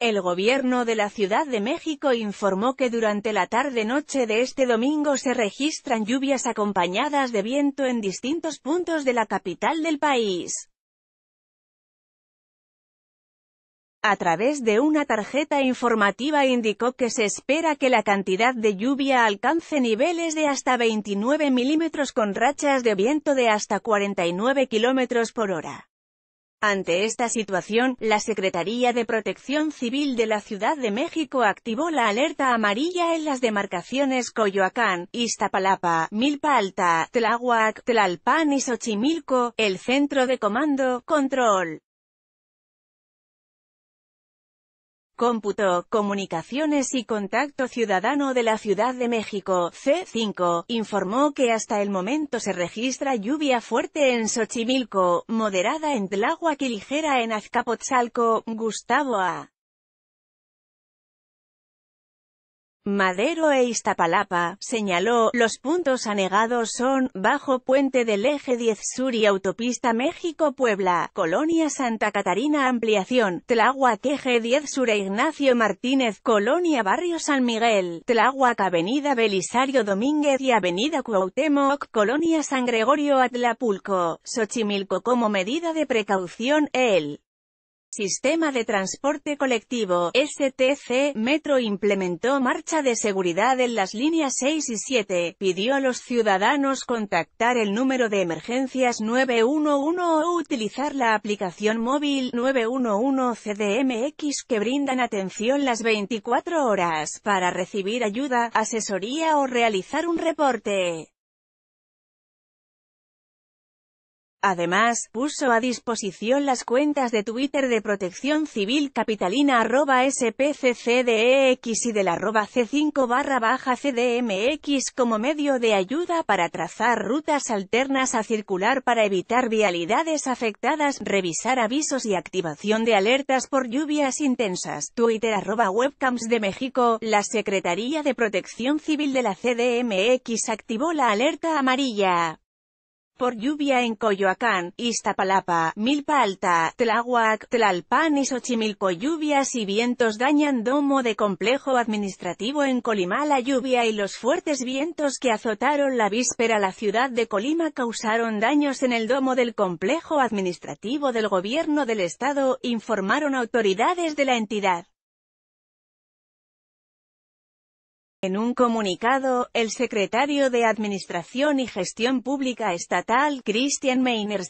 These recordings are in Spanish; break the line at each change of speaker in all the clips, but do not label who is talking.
El gobierno de la Ciudad de México informó que durante la tarde-noche de este domingo se registran lluvias acompañadas de viento en distintos puntos de la capital del país. A través de una tarjeta informativa indicó que se espera que la cantidad de lluvia alcance niveles de hasta 29 milímetros con rachas de viento de hasta 49 kilómetros por hora. Ante esta situación, la Secretaría de Protección Civil de la Ciudad de México activó la alerta amarilla en las demarcaciones Coyoacán, Iztapalapa, Milpa Alta, Tláhuac, Tlalpan y Xochimilco. El Centro de Comando, Control Cómputo, Comunicaciones y Contacto Ciudadano de la Ciudad de México, C5, informó que hasta el momento se registra lluvia fuerte en Xochimilco, moderada en Tláhuac y ligera en Azcapotzalco, Gustavo A. Madero e Iztapalapa, señaló, los puntos anegados son, bajo puente del eje 10 sur y autopista México-Puebla, Colonia Santa Catarina Ampliación, Tláhuac eje 10 sur e Ignacio Martínez, Colonia Barrio San Miguel, Tláhuac Avenida Belisario Domínguez y Avenida Cuauhtémoc, Colonia San Gregorio Atlapulco, Xochimilco como medida de precaución, el Sistema de Transporte Colectivo, STC, Metro implementó marcha de seguridad en las líneas 6 y 7, pidió a los ciudadanos contactar el número de emergencias 911 o utilizar la aplicación móvil 911 CDMX que brindan atención las 24 horas para recibir ayuda, asesoría o realizar un reporte. Además, puso a disposición las cuentas de Twitter de Protección Civil Capitalina arroba spccdex y del arroba c5 barra baja cdmx como medio de ayuda para trazar rutas alternas a circular para evitar vialidades afectadas, revisar avisos y activación de alertas por lluvias intensas. Twitter arroba webcams de México, la Secretaría de Protección Civil de la CDMX activó la alerta amarilla por lluvia en Coyoacán, Iztapalapa, Milpa Alta, Tlalpan y Xochimilco. Lluvias y vientos dañan domo de complejo administrativo en Colima. La lluvia y los fuertes vientos que azotaron la víspera la ciudad de Colima causaron daños en el domo del complejo administrativo del gobierno del estado, informaron autoridades de la entidad. En un comunicado, el secretario de Administración y Gestión Pública Estatal, Christian meiner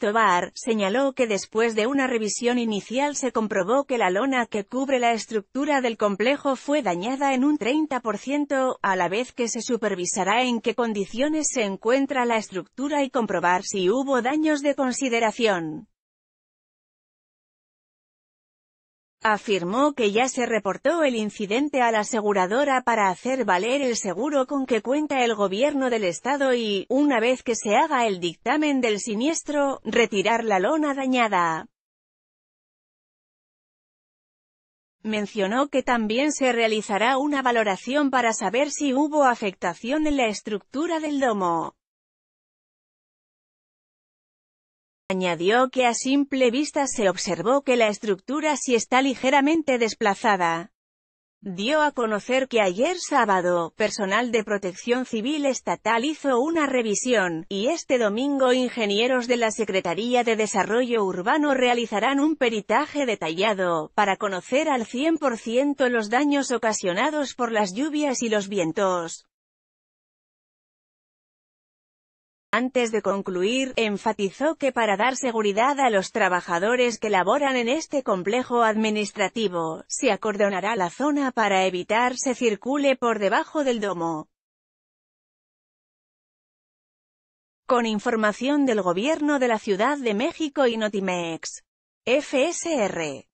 señaló que después de una revisión inicial se comprobó que la lona que cubre la estructura del complejo fue dañada en un 30%, a la vez que se supervisará en qué condiciones se encuentra la estructura y comprobar si hubo daños de consideración. Afirmó que ya se reportó el incidente a la aseguradora para hacer valer el seguro con que cuenta el gobierno del estado y, una vez que se haga el dictamen del siniestro, retirar la lona dañada. Mencionó que también se realizará una valoración para saber si hubo afectación en la estructura del domo. Añadió que a simple vista se observó que la estructura sí está ligeramente desplazada. Dio a conocer que ayer sábado, personal de protección civil estatal hizo una revisión, y este domingo ingenieros de la Secretaría de Desarrollo Urbano realizarán un peritaje detallado, para conocer al 100% los daños ocasionados por las lluvias y los vientos. Antes de concluir, enfatizó que para dar seguridad a los trabajadores que laboran en este complejo administrativo, se acordonará la zona para evitar se circule por debajo del domo. Con información del Gobierno de la Ciudad de México y Notimex. FSR.